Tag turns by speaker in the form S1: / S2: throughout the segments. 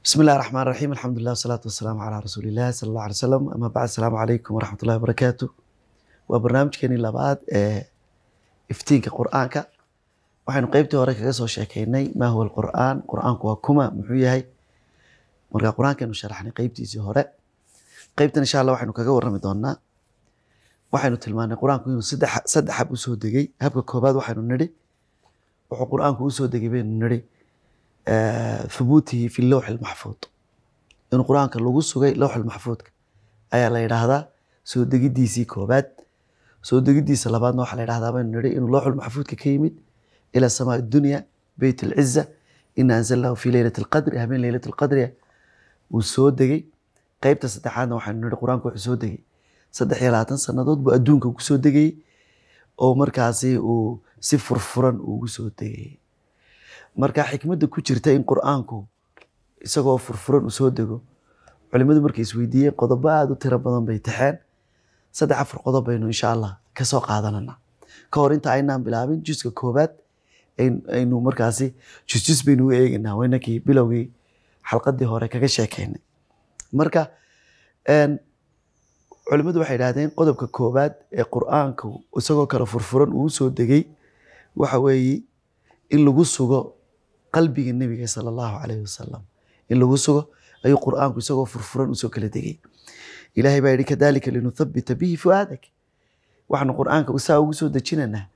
S1: bismillahi raxmaan raxiim alxamdulilah wasalaatu wasalaamu calaa rasuulillahi sala allahu alay salam ama bacd asalaamu calaykum waraxmatullahi wabarakaatu waa barnaamijkeeni labaad ee iftiinka qur-aanka waxaynu qeybtii hore kaga soo sheekeynay maa huwa alqur'aan qur-aanku waa kuma muxuu yahay marka qur-aankaynu sharaxnay qeybtiisii hore qeybtan insha allah waxaynu kaga warrami doonaa waxaynu tilmaanay qur-aanku inuu saddex hab usoo degay habka koobaad waxaynu nidhi wuxuu qur-aanku usoo degay baynu hubuutihi fi lowxi lmaxfuud in qur-aanka lagu sugay lowxul maxfuudka ayaa la yidhaahdaa soo degidiisii koobaad soo degidiisa labaadna waxaa la yidhahdaa baynu nidhi inuu lowxul maxfuudka ka yimid ila samaa dunya beyt alciza ina anzalnahu fii leylat alqadri habeen leylat alqadriya uu soo degay qeybta saddexaadna waxaanu nidhi qur-aanku wuxuu soo degay saddex iyo labaatan sannadood buu adduunka kusoo degayey oo markaasi uu si furfuran ugu soo degayey marka xikmadda ku jirta in qur-aanku isagoo furfuran u soo dego culimadu markay isweydiiyeen qodobo aada u tiro badan bay taxeen saddex afar qodob baynu insha allah kasoo soo ka hor inta aynaan bilaabin juska koowaad aynu markaasi jusjus baynu u eegaynaa waynakii bilowgii xalqadii hore kaga sheekaynay marka culimadu waxay idhahdeen qodobka koowaad ee qur-aanku isagoo kale furfuran uu soo degay waxa weeye in lagu sugo qalbiga nebiga sal allahu calayhi wasalam in lagu sugo ayuu qur'aanku isagoo furfuran usoo kala degay ilaahay baa yihi kadalika linuthabita bihi fuaadak waxaanu qur'aanka saa ugu soo dejinanaa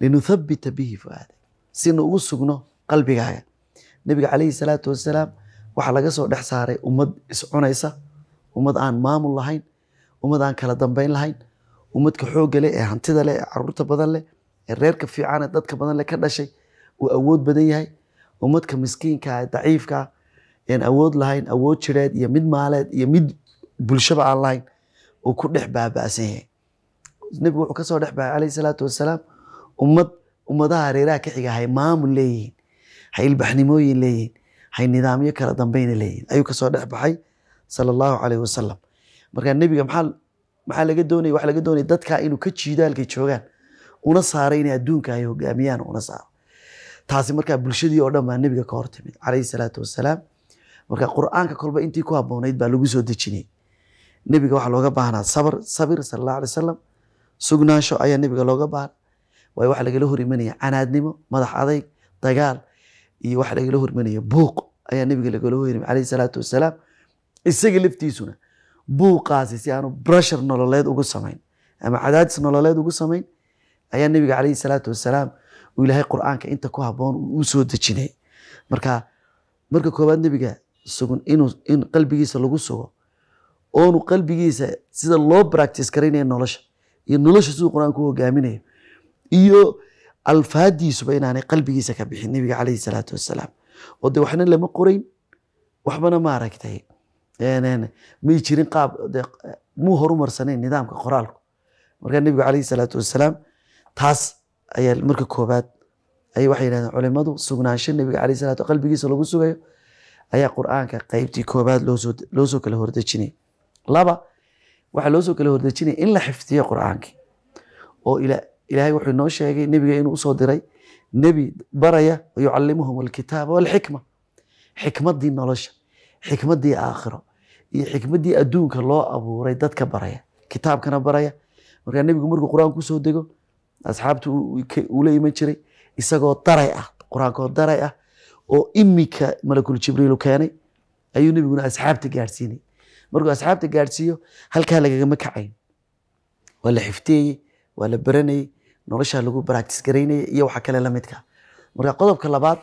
S1: linuthabita bihi fuaadak sina ugu sugno qalbigaaga nebiga calayhi salaatu wasalaam waxaa laga soo dhex saaray ummad iscunaysa ummad aan maamul lahayn ummad aan kala dambeyn lahayn ummadka xoogga leh ee hantida leh ee caruurta badan leh ee reerka fiican ee dadka badan leh ka dhashay uu awood badan yahay ummadka miskiinka daciifka aan awood lahayn awood jireed iyo mid maaleed iyo mid bulshaba aan lahayn uu ku dhex baaba'san yahay nebigu wuxuu kasoo dhex bahay calayhi salaatu wasalaam ummad ummadaha reeraha ka xiga hay maamul leeyihiin hay ilbaxnimooyin leeyihiin hay nidaamyo kala dambayna leeyihiin ayuu kasoo dhex baxay sala allahu calayhi wasalam marka nebiga maxaa maxaa laga doonaya waxaa laga doonaya dadkaa inuu ka jiidaalkay joogaan una saaray inay adduunka ay hogaamiyaan una saaro taasi markaa bulshadii oo dhan baa nebiga ka hortimid calayhi salaatu wasalaam marka qur'aanka kolba intii ku habboonayd baa lagu soo dejinay nebiga waxaa looga baahnaa sabr sabir sala allahu alay wasalam sugnaansho ayaa nebiga looga baahna waayo waxaa lagala hor canaadnimo madax adayg dagaal iyo waxaa lagala hor buuq ayaa nebiga lagala hor calayhi salaatu wasalaam isaga laftiisuna buuqaasi si aanu brushar nololeed ugu samayn ama cadaadis nololeed ugu samayn ayaa nebiga calayhi salaatu wasalaam ilaahay qur'aanka inta ku haboon uu soo dejiday marka marka koowaad nebiga sugun inuu in qalbigiisa lagu sugo oonu qalbigiisa sida loo practice garaynaya nolosha iyo nolosha siduu qur-aanku u hogaaminayo iyo alfaadiisuba inaanay qalbigiisa ka bixin nebiga calayhi salaatu wasalaam oo de waxna lama qorayn waxbana ma aragtay may jirin qaab muu horumarsanayn nidaamka qoraalku markaa nebigu calayhi salaatu wasalaam taas ayaa marka koobaad ay waxay yidhahdeen culimadu sugnaansho nebiga caleyh salatu qalbigiisa lagu sugayo ayaa qur'aanka qeybtii koobaad loosoo soo kala hordejinaya laba waxaa loo kala hordejinaya in la xifdiyo qur'aankii oo ilaahay wuxuu noo sheegay nebiga inuu usoo diray nebi baraya yucalimuhum alkitaaba walxikma xikmadii nolosha xikmadii aakhiro iyo xikmadii adduunka loo abuuray dadka baraya kitaabkana baraya markaa nebigu markuu qur'aan kusoo dego asxaabta ula iman jiray isagoo daray ah qur-aankoo daray ah oo imika malakul jibriilu keenay ayuu nebiguna asxaabta gaadhsiinay markuu asxaabta gaadhsiiyo halkaa lagagama kacayn waa la xifteeyey waa la baranayey noloshaa lagu baractis garaynayay iyo waxa kale lamidka marka qodobka labaad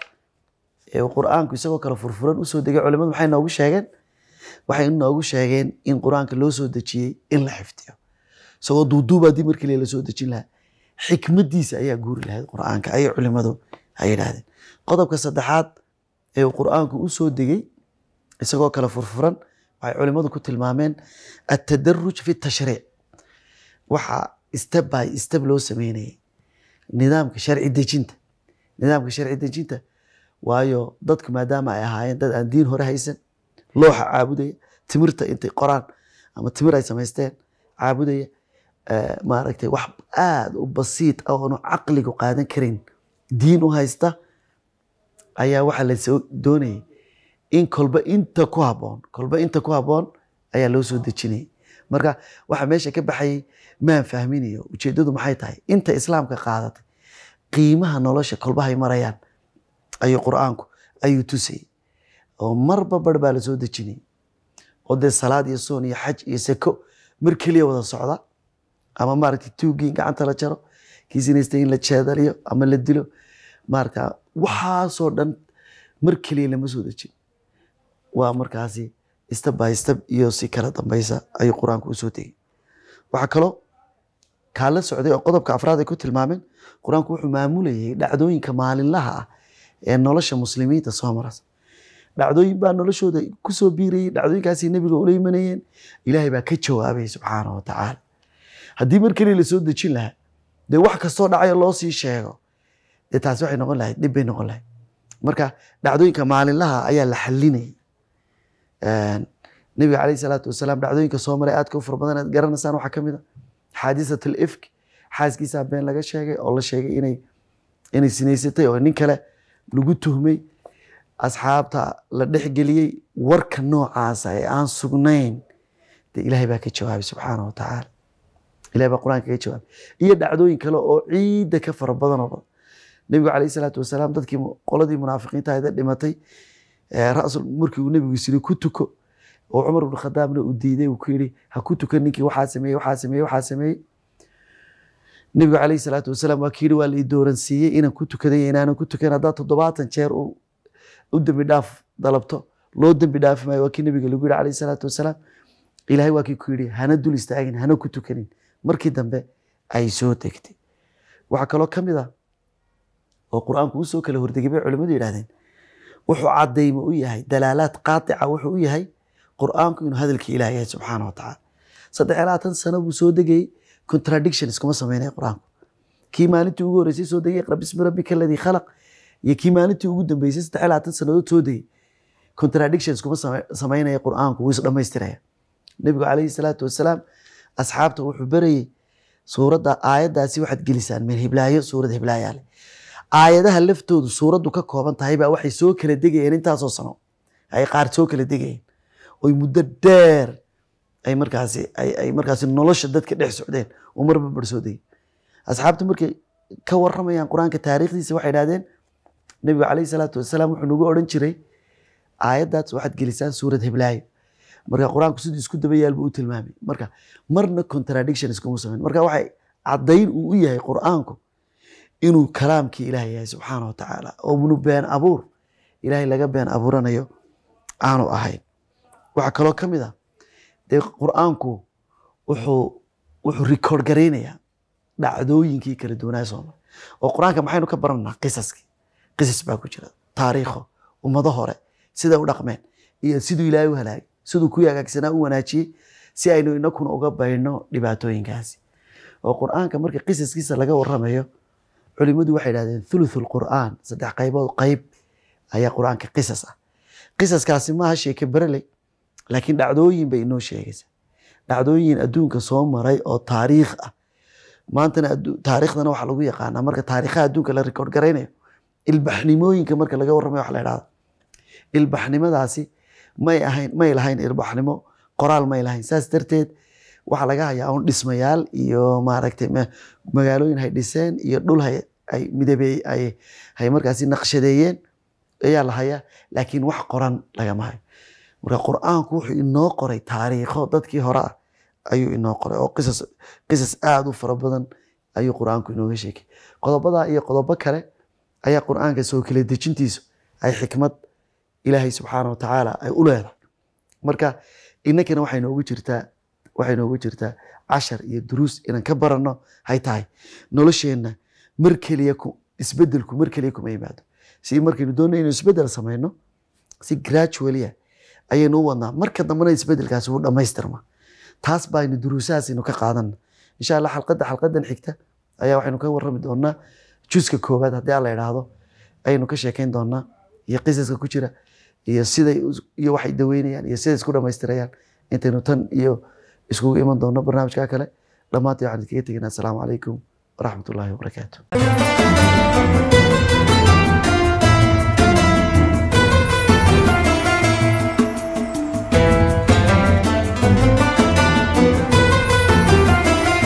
S1: ee qur-aanku isagoo kale furfuran usoo degay culimadu maxay noogu sheegeen waxay noogu sheegeen in qur-aanka loo soo dejiyey in la xifdiyo isagoo duuduuba mar markii lasoo dejin lahaa xikmadiisa ayaa guuri lahayd qur-aanka ayay culimadu ay yidhaahdeen qodobka saddexaad ee uu qur'aanku u soo degay isagoo kale furfuran waxay culimadu ku tilmaameen atadaruj fi tashriic waxaa step by steb loo sameynayay nidaamka sharci dejinta nidaamka sharci dejinta waayo dadku maadaama ay ahaayeen dad aan diin hore haysan looxa caabudaya timirta intay qoraan ama timir ay samaysteen caabudaya Eh, maaragtay wax aada u basiid ah oonu caqligu qaadan karin diin u haysta ayaa waxaa lasoo soo doonayay in kolba inta ku haboon kolba inta ku haboon ayaa loo soo dejinayay marka waxa meesha ka baxayay maan fahminayo ujeeddadu maxay tahay inta islaamka qaadatay qiimaha nolosha kolbahay marayaan ayuu qur-aanku ayuu tusayay oo marba bar baa la soo dejinayay oo dee salaad iyo soon iyo xaj iyo seko mar keliya wada socda ama maaragta tuugii gacanta la jaro kii in la jeedaliyo ama la dilo maarata waxaasoo dhan mar keliya lama soo dejin waa markaasi step by step iyo si kala dambaysa ayuu qur-aanku usoo degay waxaa kaloo kaa socday oo qodobka afraad ay ku tilmaameen qur-aanku wuxuu maamulayay dhacdooyinka maalinlaha ah ee nolosha muslimiinta soo maras dhacdooyin baa noloshooda kusoo biirayay dhacdooyinkaasi nebiga ula imanayeen ilaahay baa ka jawaabay subxaana wa tacaala haddii mar keliya lasoo dejin lahaa dee wax kastoo dhacayo loo sii sheego dee taasi waxay noqon lahayd dhib bay noqon lahayd marka dhacdooyinka maalinlaha ayaa la xalinayay nabiga caleyhi salaatu wasalaam dhacdooyinka soo maray aadka u fara aad garanaysaan waxaa ka mid a ah. xaadisat ifk xaaskiisaa been laga sheegay oo la sheegay inay inay sinaysatay oo nin kale lagu tuhmay asxaabta la dhexgeliyey warka noocaasa ah ee aan sugnayn dee ilaahay baa ka jawaabay subxaana wa tacaala ilahay baa qur-aanka kaga jawaabay iyo dhacdooyin kale oo ciidda ka fara badanoo badan nebigu calayhi salaatu wasalaam dadkii qoladii munaafiqiinta hayda dhimatay eh, rasul markii uu nebigu siri ku tuko oo cumar ibnu khadaabna uu diiday uu ku yidhi ha ku tukan ninkii waxaa sameeyey waxaa sameeyey waxaa sameeyey nebigu calayhi salaatu wasalaam waa kii waa la idooransiiyey inaan ku tukadan inaanan ku tukan haddaad toddobaatan jeer u dembi dhaaf dalabto loo dembi dhaafi maayo waa kii nebiga lagu yidhi calayhi salaatu wasalaam ilaahay waa kii ku yidhi hana dul istaagin hana ku tukanin markii dambe ay soo degtay waxaa kaloo ka mid ah oo qur-aanku usoo kala hortegay bay culimmadu yidhahdeen wuxuu cadaymo u yahay dalaalaad qaatica wuxuu u yahay qur-aanku inuu hadalkii ilaah subxaana wa saddex iyo sano buu soo degayey contradictions kuma sameynaya qur-aanku kii maalintii ugu horreysay soo degay iqra bismi rabbika aladii khalaq iyo kii maalintii ugu dambeysay saddex iyo labaatan soo degay contradictions kuma sameynaya qur-aanku wuu is nebigu calayhi salaatu wasalaam asxaabta wuxuu barayey suurada aayadaasi waxaad gelisaan meel hiblaayo suurad hiblaayaale aayadaha laftoodu suuraddu ka kooban tahayba waxay soo kala degayeen intaasoo sano ay qaar soo kala degayeen oy muddo dheer ay markaasi ay markaasi nolosha dadka dhex socdeen oo marba barsooday asxaabtu markay ka waramayaan qur-aanka taariikhdiisa waxay idhahdeen nebigu calayhi salaatu wasalaam wuxuu nagu odhan jiray aayadaas waxaad gelisaan suurad hiblaayo marka qur-aanku siduu isku daba yaal buu u tilmaamay marka marna contradiction iskuma samayn marka waxay caddayn uu u yahay qur-aanku inuu kalaamkii ilaah yahay subxaana wa tacaala oonu been abuur ilaahay laga been abuuranayo aanu ahayn waxaa kaloo ka mid ah dee qur-aanku wuxuu wuxuu record garaynayaa dhacdooyinkii kala duwanaa sooma oo qur-aanka maxaynu ka baranaa qisaskii qisas baa ku jira taariikho ummado hore siday u dhaqmeen iyo siduu ilaahay u halaagay siduu ku hagaagsanaa u wanaajiyey si aynu inakuna uga bayno dhibaatooyinkaasi oo qur-aanka marka qisaskiisa laga waramayo culimadu waxay dhahdeen thuluth lqur'aan saddex qaybood qayb ayaa qur-aanka qisas ah qisaskaasi maaha sheeke bereley laakiin dhacdooyin bay inoo sheegaysaa dhacdooyin adduunka soo maray oo taariikh ah maantana taariikhdana waxaa lagu yaqaanaa marka taariikhaha adduunka la rikoord garaynayo ilbaxnimooyinka marka laga warramayo waxa la idhahda ilbaxnimadaasi may ahayn may lahayn irbaxnimo qoraal may lahayn saas darteed waxaa laga hayaa un dhismayaal iyo maaragtay magaalooyin hay dhiseen iyo dhul hay ay midabey ay markaasi naqshadeeyeen ayaa la hayaa laakiin wax qoran lagama hayo marka qur-aanku wuxuu inoo qoray taariikho dadkii hore ah ayuu inoo qoray oo qisas qisas aada u fara badan ayuu qur-aanku inooga sheekay qodobadaa iyo qodobo kale ayaa qur-aanka soo kala dejintiisu ay xikmad ilaahay subxaana watacaala ay u leedahay marka inakana waxay noogu jirtaa waxay noogu jirtaa cashar iyo duruus inaan ka baranno hay tahay nolosheenna mar keliya isbedelku mar keliya kuma yimaado si markaynu doonay inuu isbedel samayno si gradualia ah ayaynu u wadnaa marka dambena isbedelkaasi wuu dhammaystirma taas baaynu duruusahaasaynu ka qaadana insha allah xalqadda xalqadan xigta ayaa waxaynu ka warrami doonnaa juska koowaad haddii alla idhaahdo ayaynu ka sheekayn doonnaa iyo qisaska ku jira iyo siday iyo waxay daweynayaan iyo siday isku dhamaystirayaan intaynu tan iyo iskugu iman doonno barnaamijka kale dhammaanta waxaan idinkaga teginaa asalaamu calaykum waraxmatullaahi wabarakaatu